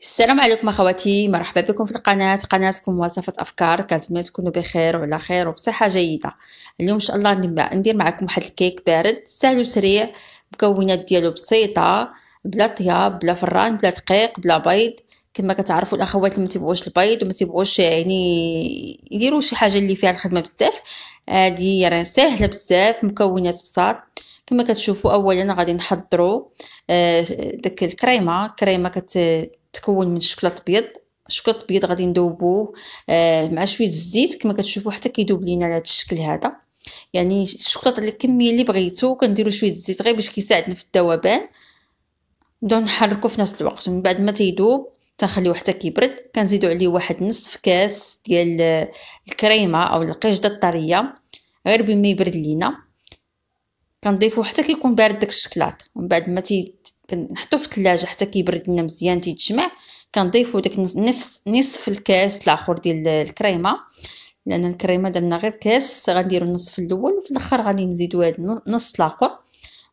السلام عليكم اخواتي مرحبا بكم في القناه قناتكم وصفه افكار كنتمنى تكونوا بخير وعلى خير وبصحه جيده اليوم ان شاء الله ندير معكم واحد الكيك بارد سهل وسريع مكونات ديالو بسيطه بلا طياب بلا فران بلا دقيق بلا بيض كما كتعرفوا الاخوات اللي ما تيبغوش البيض وما تيبغوش يعني يديروا شي حاجه اللي فيها الخدمه بزاف هذه راه سهله بزاف مكونات بساط كما كتشوفوا اولا غادي نحضروا آه، داك الكريمه كريمه كت تكون من الشوكولاط الابيض الشوكولاط الابيض غادي نذوبوه آه، مع شويه الزيت كما كتشوفوا حتى كيذوب لينا على هذا الشكل هذا يعني الشوكولاط الكميه اللي بغيتو كنديروا شويه الزيت غير باش كيساعدنا في الذوبان نبداو نحركو في نفس الوقت ومن بعد ما تيذوب تنخليوه حتى كيبرد كنزيدو عليه واحد نصف كاس ديال الكريمه او القشده الطريه غير بما يبرد لينا كنضيفو حتى كيكون بارد داك الشكلاط ومن بعد ما تي كنحطو في الثلاجه حتى كيبرد لنا مزيان تيتجمع كنضيفو داك نفس نصف الكاس الاخر ديال الكريمه لان الكريمه درنا غير كاس غنديرو النصف الاول وفي الاخر غادي نزيدو هاد النص الاخر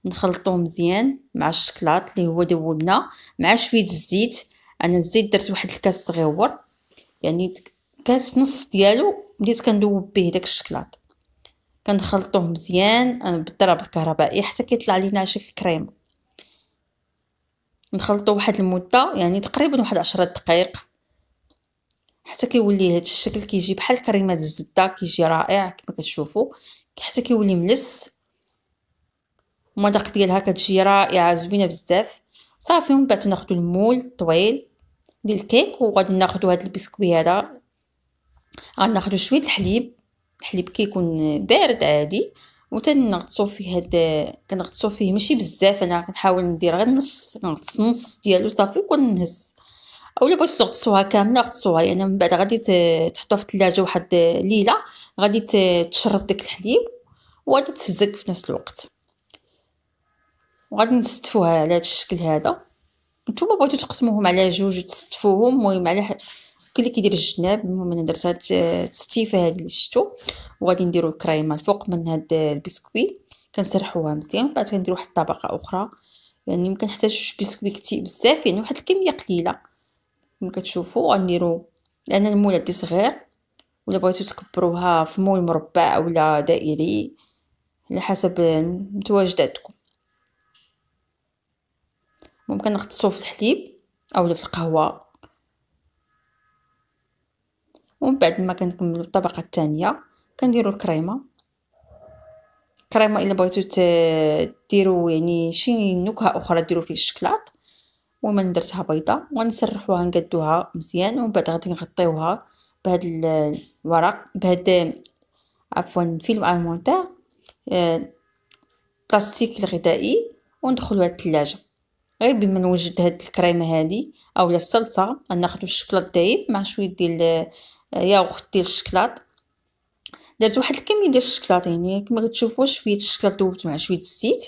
نخلطوه مزيان مع الشكلاط اللي هو دوبنا مع شويه الزيت انا الزيت درت واحد الكاس صغيور يعني كاس نص ديالو بديت كندوب به داك الشكلاط كنخلطوه مزيان آه، بالضرب الكهربائي حتى كيطلع لينا شكل كريمه نخلطو واحد المده يعني تقريبا واحد عشرة دقائق حتى كيولي هذا الشكل كيجي بحال كريمه الزبده كيجي رائع كما كتشوفوا حتى كيولي ملس المذاق ديالها كتجي رائعه زوينه بزاف صافي ومن بعد ناخذ المول الطويل ديال الكيك وغادي ناخذ هذا البسكوي هذا غناخذ شويه الحليب الحليب كيكون بارد عادي وتنغطسو فيه هاد كنغطسو فيه ماشي بزاف انا كنحاول ندير غير نص نغطس نص ديالو صافي وكنهز اولا بغيتو تغطسوها كامله غطسوها لان يعني من بعد غادي تحطوها في الثلاجه واحد ليله غادي تشرب داك الحليب وغادي تفزك في نفس الوقت وغادي نستفوها على هذا الشكل هذا نتوما بغيتو تقسموهم على جوج وتستفوهم المهم على كل اللي كيدير الجناب المهم انا درت هاد التستيفه هاد اللي شتو وغادي نديرو الكريمه الفوق من هاد البسكوي كنسرحوها مزيان ومن بعد كنديرو واحد الطبقه اخرى يعني ما كنحتاجوش بسكوي كتير بزاف يعني واحد الكميه قليله كما كتشوفوا غنديرو لان المول دي صغير ولا بغيتو تكبروها في مول مربع ولا دائري على حسب متواجداتكم ممكن نغطسوه في الحليب اولا في القهوه ومن بعد ما كنكملوا الطبقه الثانيه كنديروا الكريمه الكريمه الا بغيتو ديروا يعني شي نكهه اخرى ديروا فيه الشكلاط ومن درتها بيضه ونسرحوها نقدوها مزيان ومن بعد غادي نغطيوها بهاد الورق بهاد عفوا فيلم المونتير آه، بلاستيك الغذائي وندخلوها الثلاجه غير بما نوجد هاد الكريمه هادي اولا الصلصه غناخدو الشكلاط دايب مع شويه ديال ياغورت ديال الشكلاط درت واحد الكميه ديال الشكلاط يعني كما كتشوفوا شويه الشكلاط ذوبت مع شويه الزيت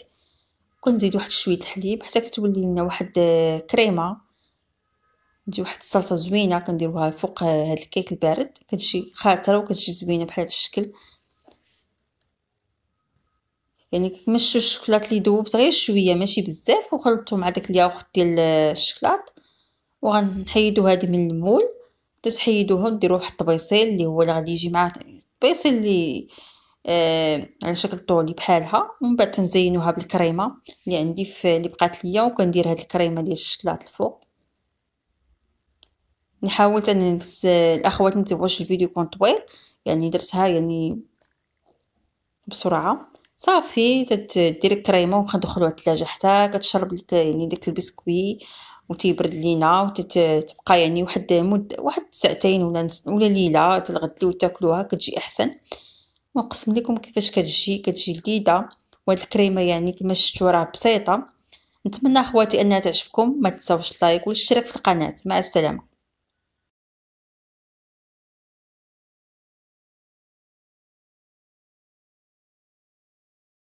كنزيد واحد شويه الحليب حتى كتولي لنا واحد كريمه تجي واحد الصلصه زوينه كنديروها فوق هاد الكيك البارد كتجي خاطره وكتجي زوينه بحال هاد الشكل يعني كمشوا الشكلاط اللي ذوبت غير شويه ماشي بزاف وخلطو مع داك الياغورت ديال الشكلاط وغنحيدو هذه من المول تتحيدوهم ديروه واحد الطبيصيل اللي هو اللي غادي يجي مع الطبيصيل اللي آه على شكل طولي بحالها ومن بعد تنزينوها بالكريمه اللي عندي في اللي بقات ليا وكندير هاد الكريمه ديال الشكلاط الفوق نحاول حاولت ان الاخوات ما تبغوش الفيديو يكون طويل يعني درتها يعني بسرعه صافي تديري الكريمه وكندخلوها على الثلاجه حتى كتشرب يعني داك البسكوي وتيبرد لينا وتتبقى يعني واحد مد واحد ساعتين ولا ولا ليله تلغدلو وتاكلوها كتجي احسن ونقسم لكم كيفاش كتجي كتجي لذيذه وهاد الكريمه يعني كما شفتوا راه بسيطه نتمنى اخواتي انها تعجبكم ما تنساوش اللايك والاشتراك في القناه مع السلامه